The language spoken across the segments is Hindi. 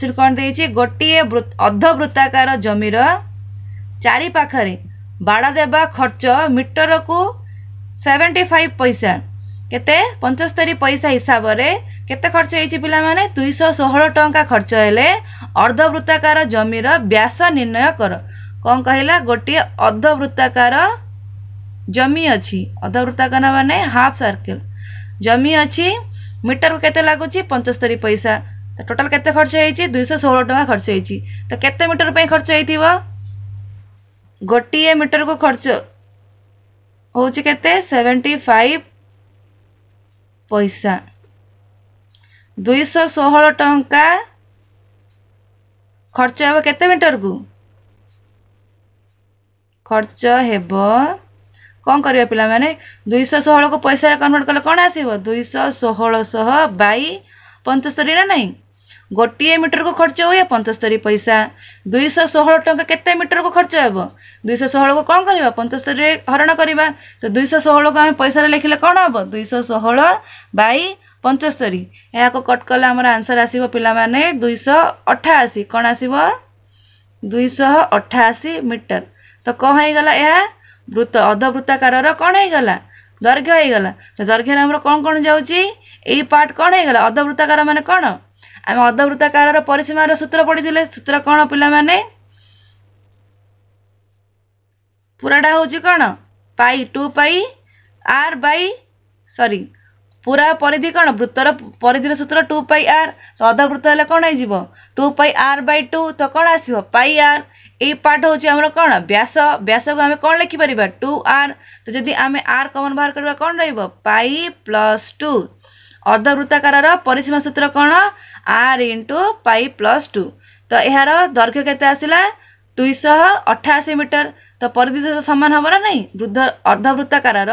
ସେଠି କ'ଣ ଦେଇଛି ଗୋଟିଏ ଅର୍ଦ୍ଧବୃତ୍ତାକାର ଜମିର ଚାରିପାଖରେ ବାଡ଼ ଦେବା ଖର୍ଚ୍ଚ ମିଟରକୁ ସେଭେଣ୍ଟି ଫାଇଭ୍ ପଇସା କେତେ ପଞ୍ଚସ୍ତରୀ ପଇସା ହିସାବରେ କେତେ ଖର୍ଚ୍ଚ ହେଇଛି ପିଲାମାନେ ଦୁଇଶହ ଷୋହଳ ଟଙ୍କା ଖର୍ଚ୍ଚ ହେଲେ ଅର୍ଦ୍ଧବୃତ୍ତାକାର ଜମିର ବ୍ୟାସ ନିର୍ଣ୍ଣୟ କର କ'ଣ କହିଲା ଗୋଟିଏ ଅର୍ଦ୍ଧବୃତ୍ତାକାର ଜମି ଅଛି ଅର୍ଦ୍ଧବୃତ୍ତାକାର ମାନେ ହାଫ୍ ସର୍କେଲ୍ ଜମି ଅଛି ମିଟରକୁ କେତେ ଲାଗୁଛି ପଞ୍ଚସ୍ତରୀ ପଇସା ତ ଟୋଟାଲ୍ କେତେ ଖର୍ଚ୍ଚ ହେଇଛି ଦୁଇଶହ ଷୋହଳ ଟଙ୍କା ଖର୍ଚ୍ଚ ହେଇଛି ତ କେତେ ମିଟର ପାଇଁ ଖର୍ଚ୍ଚ ହେଇଥିବ ଗୋଟିଏ ମିଟରକୁ ଖର୍ଚ୍ଚ ହେଉଛି କେତେ ସେଭେଣ୍ଟି ଫାଇଭ ପଇସା ଦୁଇଶହ ଷୋହଳ ଟଙ୍କା ଖର୍ଚ୍ଚ ହେବ କେତେ ମିଟରକୁ ଖର୍ଚ୍ଚ ହେବ କ'ଣ କରିବେ ପିଲାମାନେ ଦୁଇଶହ ଷୋହଳକୁ ପଇସାରେ କନଭର୍ଟ କଲେ କ'ଣ ଆସିବ ଦୁଇଶହ ଷୋହଳ ଶହ ବାଇ ପଞ୍ଚସ୍ତରୀ ନା ନାହିଁ ଗୋଟିଏ ମିଟରକୁ ଖର୍ଚ୍ଚ ହୁଏ ପଞ୍ଚସ୍ତରୀ ପଇସା ଦୁଇଶହ ଷୋହଳ ଟଙ୍କା କେତେ ମିଟରକୁ ଖର୍ଚ୍ଚ ହେବ ଦୁଇଶହ ଷୋହଳକୁ କ'ଣ କରିବା ପଞ୍ଚସ୍ତରୀରେ ହରଣ କରିବା ତ ଦୁଇଶହ ଷୋହଳକୁ ଆମେ ପଇସାରେ ଲେଖିଲେ କ'ଣ ହେବ ଦୁଇଶହ ଷୋହଳ ବାଇ ପଞ୍ଚସ୍ତରୀ ଏହାକୁ କଟ୍ କଲେ ଆମର ଆନ୍ସର୍ ଆସିବ ପିଲାମାନେ ଦୁଇଶହ ଅଠାଅଶୀ କ'ଣ ଆସିବ ଦୁଇଶହ ଅଠାଅଶୀ ମିଟର ତ କ'ଣ ହେଇଗଲା ଏହା ବୃତ୍ତ ଅଧବୃତ୍ତାକାରର କ'ଣ ହେଇଗଲା ଦୈର୍ଘ୍ୟ ହେଇଗଲା ତ ଦୈର୍ଘ୍ୟରେ ଆମର କ'ଣ କ'ଣ ଯାଉଛି ଏଇ ପାର୍ଟ କ'ଣ ହେଇଗଲା ଅଧବୃତ୍ତାକାର ମାନେ କ'ଣ ଆମେ ଅଧବୃତ୍ତାକାରର ପରିସୀମାର ସୂତ୍ର ପଢ଼ିଥିଲେ ସୂତ୍ର କ'ଣ ପିଲାମାନେ ପୁରାଟା ହେଉଛି କ'ଣ ପାଇ ଟୁ ପାଇ ଆର୍ ବାଇ ସରି ପୁରା ପରିଧି କ'ଣ ବୃତ୍ତର ପରିଧିର ସୂତ୍ର ଟୁ ପାଇ ଆର୍ ତ ଅଧବୃତ୍ତ ହେଲେ କ'ଣ ହେଇଯିବ ଟୁ ପାଇ ଆର୍ ବାଇ ଟୁ ତ କ'ଣ ଆସିବ ପାଇ ଆର୍ ଏଇ ପାର୍ଟ ହେଉଛି ଆମର କ'ଣ ବ୍ୟାସ ବ୍ୟାସକୁ ଆମେ କ'ଣ ଲେଖିପାରିବା ଟୁ ଆର୍ ତ ଯଦି ଆମେ ଆର୍ କମନ୍ ବାହାର କରିବା କ'ଣ ରହିବ ପାଇ ପ୍ଲସ୍ ଟୁ ଅର୍ଦ୍ଧବୃତ୍ତାକାରର ପରିସୀମା ସୂତ୍ର କ'ଣ R into pi plus two तो यार दैर्घ्य के आसला दुईश अठाशी मीटर तो परिधि सामान हम ना नहीं वृद्ध अर्धवृत्ताकार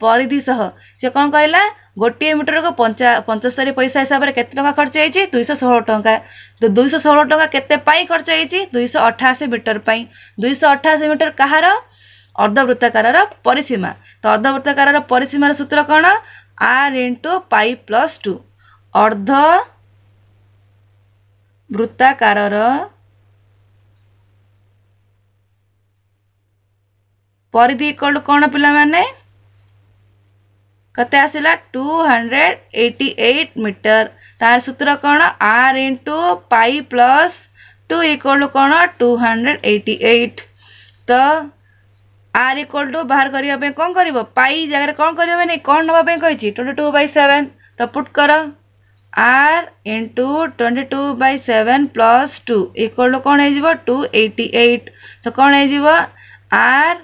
परिधि सह सी कौन कहला ଗୋଟିଏ ମିଟରକୁ ପଞ୍ଚା ପଞ୍ଚସ୍ତରୀ ପଇସା ହିସାବରେ କେତେ ଟଙ୍କା ଖର୍ଚ୍ଚ ହେଇଛି ଦୁଇଶହ ଷୋହଳ ଟଙ୍କା ତ ଦୁଇଶହ ଷୋହଳ ଟଙ୍କା କେତେ ପାଇଁ ଖର୍ଚ୍ଚ ହେଇଛି ଦୁଇଶହ ଅଠାଅଶୀ ମିଟର ପାଇଁ ଦୁଇଶହ ଅଠାଅଶୀ ମିଟର କାହାର ଅର୍ଦ୍ଧବୃତ୍ତାକାରର ପରିସୀମା ତ ଅର୍ଦ୍ଧବୃତ୍ତାକାରର ପରିସୀମାର ସୂତ୍ର କ'ଣ R into pi plus two ଅର୍ଦ୍ଧ वृत्ताकार परिधि कल कौन पे कत आसला two hundred eighty eight metre तार सूत्र कौन R into pi plus two equal to कौन टू हंड्रेड एट्टी एट तो आर इक्वल टू बाहर करने कौन कर पाई जगह कौन करें कौन नापी ट्वेंटी टू बै सेवेन तो पुट कर R into twenty two by seven plus two equal to कौन हो टू एटी एट तो कौन हो आर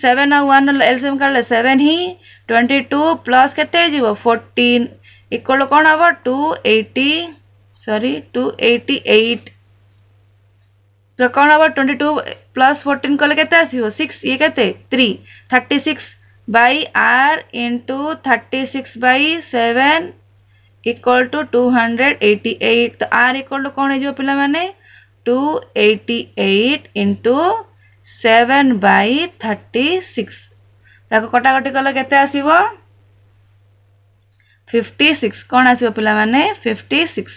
सेवेन आउ वन एलसीएम काटे सेवेन ही ट्वेंटी टू प्लस के फोर्टीन इक्वल टू कौन हम two eighty sorry two eighty eight तो कौन हम ट्वेंटी टू प्लस फोर्टीन कले के सिक्स ये के three thirty six by R into thirty six by seven equal to two hundred eighty eight तो आर इक्वल टू कौन हो पाने two eighty eight into seven by thirty six कटाकटी कले के आसव फिफ्टी सिक्स कौन आसो पाने फिफ्टी सिक्स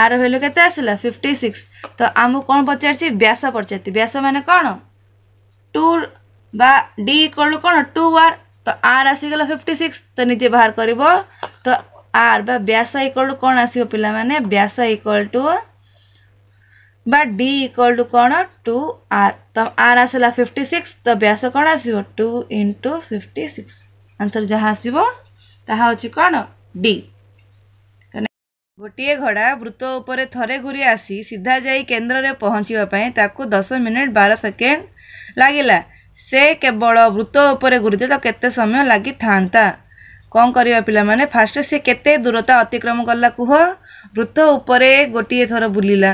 आर भैल्यू के आसला फिफ्टी सिक्स तो आमको कौन पचार व्यास पचार व्यास मान कौन two by D equal to କ'ଣ ଟୁ ଆର୍ ତ ଆର୍ ଆସିଗଲା ଫିଫ୍ଟି ସିକ୍ସ ତ ନିଜେ ବାହାର କରିବ ତ ଆର୍ ବା ବ୍ୟାସ ଇକ୍ୱାଲ୍ ଟୁ କ'ଣ ଆସିବ ପିଲାମାନେ ବ୍ୟାସ ଇକ୍ୱାଲ୍ ଟୁ বা ডি ইকুয়াল টু কোণ টু আর তো আর আসলা ফিফটি সিক্স তো ব্যাস কোণ আসব two into fifty six answer যা আসব তাহা হচ্ছে কোণ ডি ଗୋଟିଏ ଘୋଡ଼ା ବୃତ ଉପରେ ଥରେ ଘୁରି ଆସି ସିଧା ଯାଇ କେନ୍ଦ୍ରରେ ପହଞ୍ଚିବା ପାଇଁ ତାକୁ ଦଶ ମିନିଟ୍ ବାର ସେକେଣ୍ଡ ଲାଗିଲା ସେ କେବଳ ବୃତ ଉପରେ ଘୁରିଦେ ତ କେତେ ସମୟ ଲାଗିଥାନ୍ତା କ'ଣ କରିବା ପିଲାମାନେ ଫାଷ୍ଟ ସେ କେତେ ଦୂରତା ଅତିକ୍ରମ କଲା କୁହ ବୃତ ଉପରେ ଗୋଟିଏ ଥର ବୁଲିଲା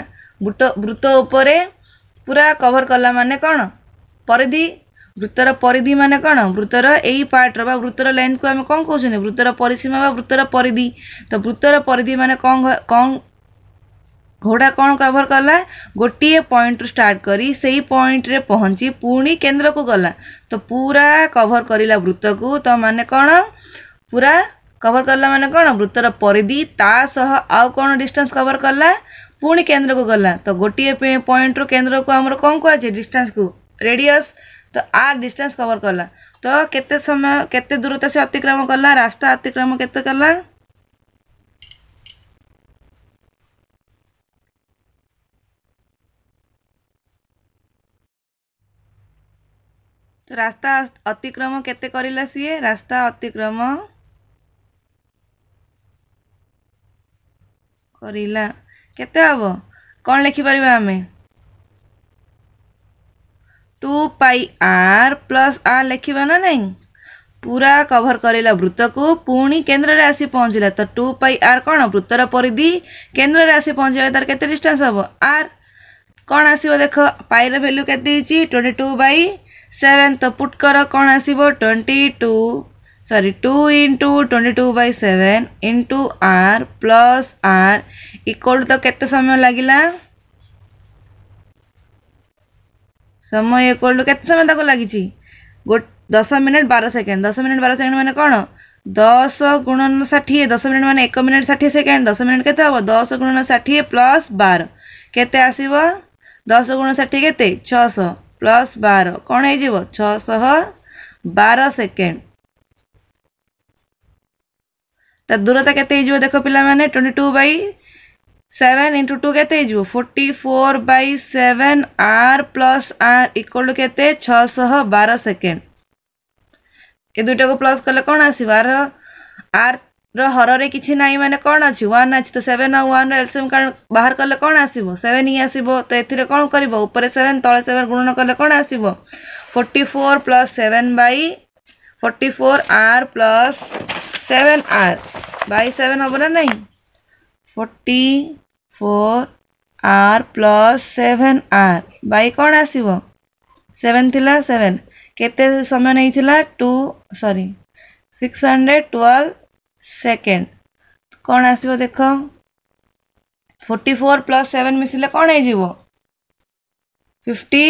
ବୃତ ବୃତ ଉପରେ ପୁରା କଭର୍ କଲା ମାନେ କ'ଣ ପରିଧି ବୃତ୍ତର ପରିଧି ମାନେ କ'ଣ ବୃତ୍ତର ଏଇ ପାର୍ଟର ବା ବୃତ୍ତର ଲେନ୍ଥକୁ ଆମେ କ'ଣ କହୁଛନ୍ତି ବୃତ୍ତର ପରିସୀମା ବା ବୃତ୍ତର ପରିଧି ତ ବୃତ୍ତର ପରିଧି ମାନେ କ'ଣ କ'ଣ ଘୋଡ଼ା କ'ଣ କଭର୍ କଲା ଗୋଟିଏ ପଏଣ୍ଟରୁ ଷ୍ଟାର୍ଟ କରି ସେଇ ପଏଣ୍ଟରେ ପହଞ୍ଚି ପୁଣି କେନ୍ଦ୍ରକୁ ଗଲା ତ ପୁରା କଭର୍ କରିଲା ବୃତ୍ତକୁ ତ ମାନେ କ'ଣ ପୁରା କଭର୍ କଲା ମାନେ କ'ଣ ବୃତ୍ତର ପରିଧି ତା ସହ ଆଉ କ'ଣ ଡିଷ୍ଟାନ୍ସ କଭର୍ କଲା ପୁଣି କେନ୍ଦ୍ରକୁ ଗଲା ତ ଗୋଟିଏ ପଏଣ୍ଟରୁ କେନ୍ଦ୍ରକୁ ଆମର କ'ଣ କୁହାଯାଏ ଡିଷ୍ଟାନ୍ସକୁ ରେଡ଼ିୟସ୍ তো আর ଡିଷ୍ଟାନ୍ସ କଭର୍ କଲା ତ କେତେ ସମୟ କେତେ ଦୂରତା ସେ ଅତିକ୍ରମ କଲା ରାସ୍ତା ଅତିକ୍ରମ କେତେ କଲା তো রাস্তা অতিক্রম কেতে করিলা সিয়ে রাস্তা অতিক্রম করিলা কেতে হব কଣ লেখিপারিবা আমি ଟୁ ପାଇ ଆର୍ ପ୍ଲସ୍ ଆର୍ ଲେଖିବା ନା ନାହିଁ ପୁରା କଭର କରିଲା ବୃତ୍ତକୁ ପୁଣି କେନ୍ଦ୍ରରେ ଆସି ପହଞ୍ଚିଲା ତ ଟୁ ପାଇ ଆର୍ କ'ଣ ବୃତ୍ତର ପରିଧି କେନ୍ଦ୍ରରେ ଆସି ପହଞ୍ଚିବା ତାର କେତେ ଡିଷ୍ଟାନ୍ସ ହେବ ଆର୍ କ'ଣ ଆସିବ ଦେଖ ପାଇର ଭ୍ୟାଲ୍ୟୁ କେତେ ହେଇଛି ଟ୍ୱେଣ୍ଟି ଟୁ ବାଇ ସେଭେନ୍ ତ ପୁଟ୍ କର କ'ଣ ଆସିବ twenty two sorry two into twenty two by seven into R plus R equal ତ କେତେ ସମୟ ଲାଗିଲା ସମୟ ଇଏ କଲୁ କେତେ ସମୟ ତାକୁ ଲାଗିଛି ଗୋ ଦଶ ମିନିଟ୍ ବାର ସେକେଣ୍ଡ ଦଶ ମିନିଟ୍ ବାର ସେକେଣ୍ଡ ମାନେ କ'ଣ ଦଶ ଗୁଣନ ଷାଠିଏ ଦଶ ମିନିଟ୍ ମାନେ ଏକ ମିନିଟ୍ ଷାଠିଏ ସେକେଣ୍ଡ ଦଶ ମିନିଟ୍ କେତେ ହେବ ଦଶ ଗୁଣନ ଷାଠିଏ ପ୍ଲସ୍ ବାର କେତେ ଆସିବ ଦଶ ଗୁଣ ଷାଠିଏ କେତେ ଛଅଶହ ପ୍ଲସ୍ ବାର କ'ଣ ହେଇଯିବ ଛଅଶହ ବାର ସେକେଣ୍ଡ ତା ଦୂରତା କେତେ ହେଇଯିବ ଦେଖ ପିଲାମାନେ twenty two by seven into two के forty four by seven R plus R equal to के छः बार सेकेंड ए दुईटा को प्लस कले कौन आस आर रर कि ना मैंने कौन अच्छी वन अच्छी तो सेवेन आउ वन एलसीएम बाहर कले कौन आसो सेवेन ही आसो तो ये कौन कर सेवेन तले सेवेन गुणन कले कौन आसो forty four plus seven by forty four R plus seven R by seven हम ना नहीं forty four R plus seven R by କ'ଣ ଆସିବ ସେଭେନ୍ ଥିଲା ସେଭେନ୍ କେତେ ସମୟ ନେଇଥିଲା two sorry six hundred twelve second କ'ଣ ଆସିବ ଦେଖ ଫୋର୍ଟି ଫୋର୍ ପ୍ଲସ୍ ସେଭେନ୍ ମିଶିଲେ କ'ଣ ହେଇଯିବ ଫିଫ୍ଟି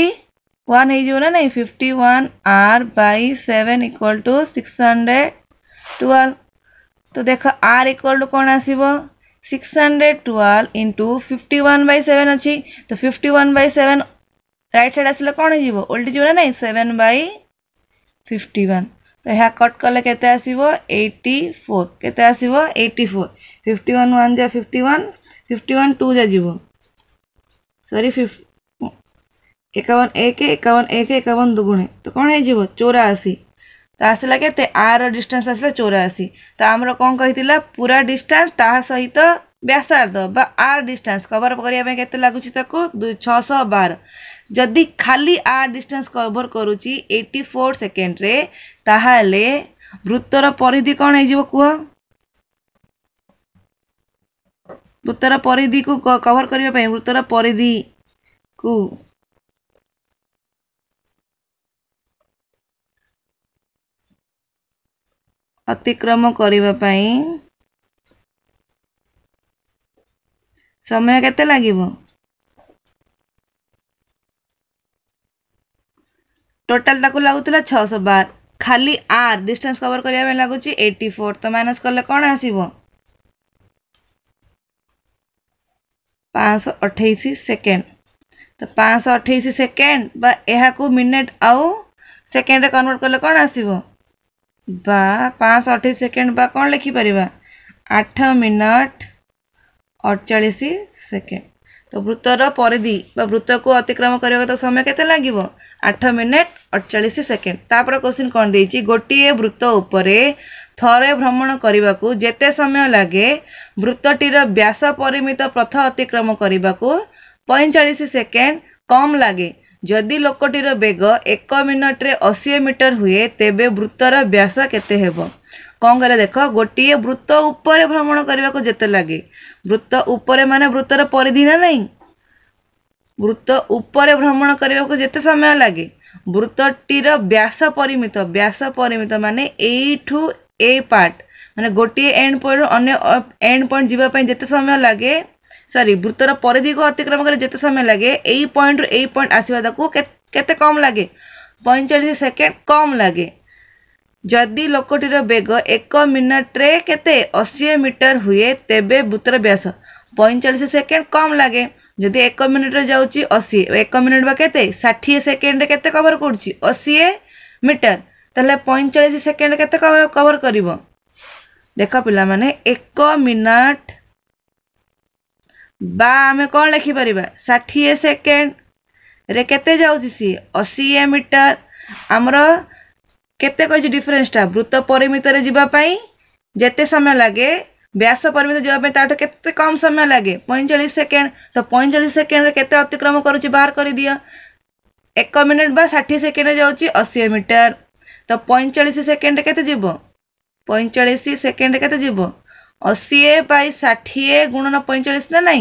ୱାନ୍ ହେଇଯିବ ନା ନାଇଁ fifty one R by seven equal to six hundred twelve ତ ଦେଖ ଆର୍ ଇକ୍ୱାଲ୍ ଟୁ କ'ଣ ଆସିବ six hundred twelve into fifty one by seven अच्छी तो fifty one by seven right सैड आसले कौन हो ना ना सेवेन बै फिफ्टी वन तो यह कट कले के एट्टी फोर के eighty four fifty one one जा fifty one fifty one two जा जीव सरी फिफ्ट एकवन एक एकावन एक एकावन दुगुणे तो कौन हो चौराशी ତା ଆସିଲା କେତେ ଆର ଡିଷ୍ଟାନ୍ସ ଆସିଲା ଚଉରାଅଶୀ ତ ଆମର କ'ଣ କହିଥିଲା ପୁରା ଡିଷ୍ଟାନ୍ସ ତାହା ସହିତ ବ୍ୟାସାର୍ଦ୍ଧ ବା ଆର ଡିଷ୍ଟାନ୍ସ କଭର୍ କରିବା ପାଇଁ କେତେ ଲାଗୁଛି ତାକୁ ଛଅଶହ ବାର ଯଦି ଖାଲି ଆର ଡିଷ୍ଟାନ୍ସ କଭର୍ କରୁଛି ଏଇଟି ଫୋର୍ ସେକେଣ୍ଡରେ ତାହେଲେ ବୃତ୍ତର ପରିଧି କ'ଣ ହେଇଯିବ କୁହ ବୃତ୍ତର ପରିଧିକୁ କଭର୍ କରିବା ପାଇଁ ବୃତ୍ତର ପରିଧିକୁ ଅତିକ୍ରମ କରିବା ପାଇଁ ସମୟ କେତେ ଲାଗିବ ଟୋଟାଲ ତାକୁ ଲାଗୁଥିଲା ଛଅଶହ ବାର ଖାଲି ଆର୍ ଡିଷ୍ଟାନ୍ସ କଭର କରିବା ପାଇଁ ଲାଗୁଛି ଏଇଟି ଫୋର୍ ତ ମାଇନସ୍ କଲେ କ'ଣ ଆସିବ ପାଞ୍ଚଶହ ଅଠେଇଶ ସେକେଣ୍ଡ ତ ପାଞ୍ଚଶହ ଅଠେଇଶ ସେକେଣ୍ଡ ବା ଏହାକୁ ମିନିଟ୍ ଆଉ ସେକେଣ୍ଡରେ କନଭର୍ଟ କଲେ କ'ଣ ଆସିବ ବା ପାଞ୍ଚଶହ ଅଠେଇଶ ସେକେଣ୍ଡ ବା କ'ଣ ଲେଖିପାରିବା ଆଠ ମିନଟ ଅଠଚାଳିଶ ସେକେଣ୍ଡ ତ ବୃତ୍ତର ପରିଧି ବା ବୃତ୍ତକୁ ଅତିକ୍ରମ କରିବାକୁ ତ ସମୟ କେତେ ଲାଗିବ ଆଠ ମିନିଟ୍ ଅଠଚାଳିଶ ସେକେଣ୍ଡ ତାପରେ କୋଶ୍ଚିନ୍ କ'ଣ ଦେଇଛି ଗୋଟିଏ ବୃତ୍ତ ଉପରେ ଥରେ ଭ୍ରମଣ କରିବାକୁ ଯେତେ ସମୟ ଲାଗେ ବୃତ୍ତଟିର ବ୍ୟାସ ପରିମିତ ପ୍ରଥ ଅତିକ୍ରମ କରିବାକୁ ପଇଁଚାଳିଶ ସେକେଣ୍ଡ କମ୍ ଲାଗେ ଯଦି ଲୋକଟିର ବେଗ ଏକ ମିନିଟ୍ରେ ଅଶୀ ମିଟର ହୁଏ ତେବେ ବୃତ୍ତର ବ୍ୟାସ କେତେ ହେବ କ'ଣ କହିଲେ ଦେଖ ଗୋଟିଏ ବୃତ୍ତ ଉପରେ ଭ୍ରମଣ କରିବାକୁ ଯେତେ ଲାଗେ ବୃତ୍ତ ଉପରେ ମାନେ ବୃତ୍ତର ପରିଧି ନା ନାହିଁ ବୃତ୍ତ ଉପରେ ଭ୍ରମଣ କରିବାକୁ ଯେତେ ସମୟ ଲାଗେ ବୃତ୍ତଟିର ବ୍ୟାସ ପରିମିତ ବ୍ୟାସ ପରିମିତ ମାନେ ଏଇଠୁ ଏଇ ପାର୍ଟ ମାନେ ଗୋଟିଏ ଏଣ୍ଡ ପଏଣ୍ଟରୁ ଅନ୍ୟ ଏଣ୍ଡ ପଏଣ୍ଟ ଯିବା ପାଇଁ ଯେତେ ସମୟ ଲାଗେ ସରି ବୃତ୍ତର ପରିଧିକୁ ଅତିକ୍ରମ କରି ଯେତେ ସମୟ ଲାଗେ ଏଇ ପଏଣ୍ଟରୁ ଏଇ ପଏଣ୍ଟ ଆସିବା ତାକୁ କେତେ କମ୍ ଲାଗେ ପଇଁଚାଳିଶ ସେକେଣ୍ଡ କମ୍ ଲାଗେ ଯଦି ଲୋକଟିର ବେଗ ଏକ ମିନିଟ୍ରେ କେତେ ଅଶୀ ମିଟର ହୁଏ ତେବେ ବୃତ୍ତର ବ୍ୟାସ ପଇଁଚାଳିଶ ସେକେଣ୍ଡ କମ୍ ଲାଗେ ଯଦି ଏକ ମିନିଟ୍ରେ ଯାଉଛି ଅଶୀ ଏକ ମିନିଟ୍ ବା କେତେ ଷାଠିଏ ସେକେଣ୍ଡରେ କେତେ କଭର୍ କରୁଛି ଅଶୀ ମିଟର ତାହେଲେ ପଇଁଚାଳିଶ ସେକେଣ୍ଡ କେତେ କଭର୍ କରିବ ଦେଖ ପିଲାମାନେ ଏକ ମିନିଟ୍ বা ଆମେ କ'ଣ ଲେଖିପାରିବା ଷାଠିଏ ସେକେଣ୍ଡରେ କେତେ ଯାଉଛି ସିଏ ଅଶୀ ମିଟର ଆମର କେତେ କହିଛି ଡିଫରେନ୍ସଟା ବୃତ୍ତ ପରିମିତରେ ଯିବା ପାଇଁ ଯେତେ ସମୟ ଲାଗେ ବ୍ୟାସ ପରିମିତ ଯିବା ପାଇଁ ତାଠୁ କେତେ କମ୍ ସମୟ ଲାଗେ ପଇଁଚାଳିଶ ସେକେଣ୍ଡ ତ ପଇଁଚାଳିଶ ସେକେଣ୍ଡରେ କେତେ ଅତିକ୍ରମ କରୁଛି ବାହାର କରିଦିଅ ଏକ ମିନିଟ୍ ବା ଷାଠିଏ ସେକେଣ୍ଡରେ ଯାଉଛି ଅଶୀ ମିଟର ତ ପଇଁଚାଳିଶ ସେକେଣ୍ଡରେ କେତେ ଯିବ ପଇଁଚାଳିଶ ସେକେଣ୍ଡରେ କେତେ ଯିବ অশী বাই ষাঠিয়ে গুণন পঁয়চাশ না নাই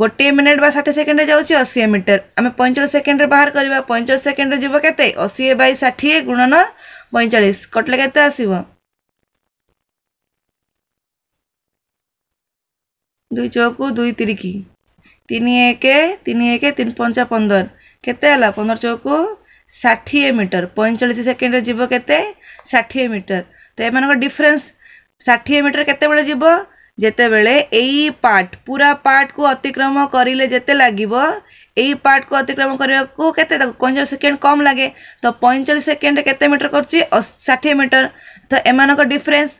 গোটিয়ে মিনিট বা ষাঠি সেকেন্ডে যাচ্ছে অশী মিটর আমি পঁয়চাশ সেকেন্ডে বাহার করা পঁয়চাশ সেকেন্ডে যাব কেতে অশী বাই ষাঠিয়ে গুণন পঁয়চাশ কটলে কেতে আসব দুই চৌকু দুই তিরিকি তিনি একে তিনি একে তিন পঞ্চা পনের কেতে হল পনের চৌকু ষাঠিয়ে মিটর পঁয়চাশ সেকেন্ডে যাব কেতে ষাঠিয়ে মিটর তো এমন ডিফরেন্স ষাঠিয়ে ମିଟର କେତେବେଳେ ଯିବ ଯେତେବେଳେ ଏଇ ପାର୍ଟ ପୁରା ପାର୍ଟକୁ ଅତିକ୍ରମ କରିଲେ ଯେତେ ଲାଗିବ ଏଇ ପାର୍ଟକୁ ଅତିକ୍ରମ କରିବାକୁ କେତେ ତାକୁ ପଇଁଚାଳିଶ ସେକେଣ୍ଡ କମ୍ ଲାଗେ ତ ପଇଁଚାଳିଶ ସେକେଣ୍ଡରେ କେତେ ମିଟର କରୁଛି ଷାଠିଏ ମିଟର ତ ଏମାନଙ୍କ ଡିଫରେନ୍ସ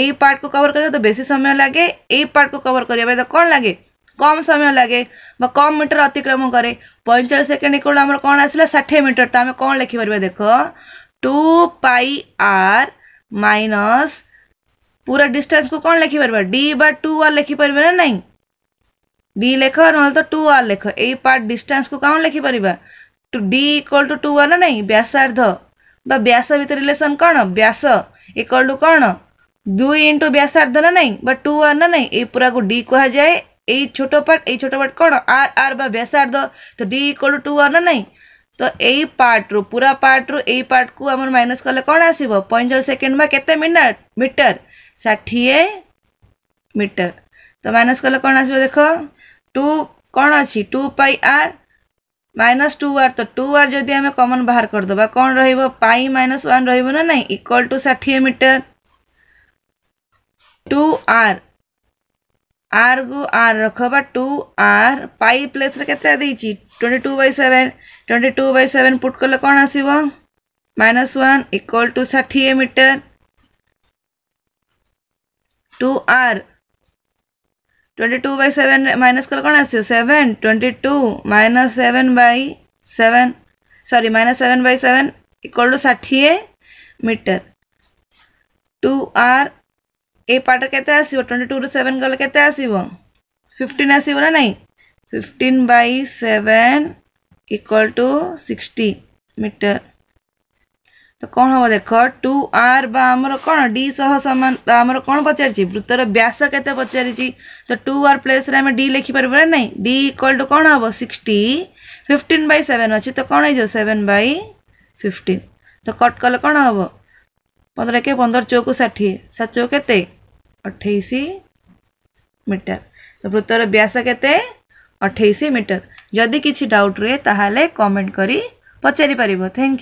ଏଇ ପାର୍ଟକୁ କଭର୍ କରିବା ତ ବେଶୀ ସମୟ ଲାଗେ ଏଇ ପାର୍ଟକୁ କଭର୍ କରିବା ପାଇଁ ତ କ'ଣ ଲାଗେ କମ୍ ସମୟ ଲାଗେ ବା କମ୍ ମିଟର ଅତିକ୍ରମ କରେ ପଇଁଚାଳିଶ ସେକେଣ୍ଡ ଇକ୍ୱାଲ୍ ଆମର କ'ଣ ଆସିଲା ଷାଠିଏ ମିଟର ତ ଆମେ କ'ଣ ଲେଖିପାରିବା ଦେଖ ଟୁ ପାଇ ଆର୍ ମାଇନସ୍ पूरा डिस्टेंस को कौन लिखी पार डी बा टू आर लिखी पार ना नहीं डी लेख ना तो टू आर लेख यही पार्ट डिस्टेंस को कौन लिखी पार to D equal to two R ना नहीं व्यासार्ध बा व्यास भितर रिलेसन कौन व्यास इक्वल टू कौन दुई इंटू व्यासार्ध ना नहीं बा टू आर ना नहीं ये पूरा को डी कह कहुए यही छोट पार्ट এই ছোট পার্ট কোণ আর আর বা ব্যাসার্ধ তো ডি ইকুয়াল টু আর না নাই তো এই পার্ট্রু পুরা পার্ট্রু এই পার্টকু আমার মাইনস কলে কোণ আসব পঁয়চাশ সেকেন্ড বা কেতে मिनट मीटर षाठिए मीटर तो माइनस कले कौन आस देख टू कौन अच्छी two pi R minus two R तो टू आर जदि आम कमन बाहर करदे कौन रई माइनस वन रही ना ना इक्वाल टू षाठी मीटर टू आर आर को आर रख टू आर पाई प्लेस के twenty two by seven twenty two by seven put कले कौन आस माइनस वन इक्वाल टू षाठी metre two R twenty two by seven minus कल कौन आसो seven twenty two minus seven by seven सरी minus seven by seven equal to षाठी मीटर टू आर ए पार्ट के ट्वेंटी टू रु सेवेन गल के फिफ्टन आसो ना ना fifteen by seven equal to sixty metre तो कौन हम देख टू आर बामर कौन डी सह सामान तो आम कौन पचार वृत्तर व्यास के पचार तो टू आर प्लेस आम डी लिखिपर ना डी इक्वाल टू कौन हम सिक्सटी फिफ्टन बै सेवेन अच्छे तो कौन हो सेवेन बै फिफ्टन तो कट कले कौन हम पंद्रह के पंदर चौक षाठी सात चौ के अठाई मीटर तो वृत्तर व्यास के अठाई मीटर जदि किसी डाउट रुए तो कमेंट कर पचारिपर थैंक यू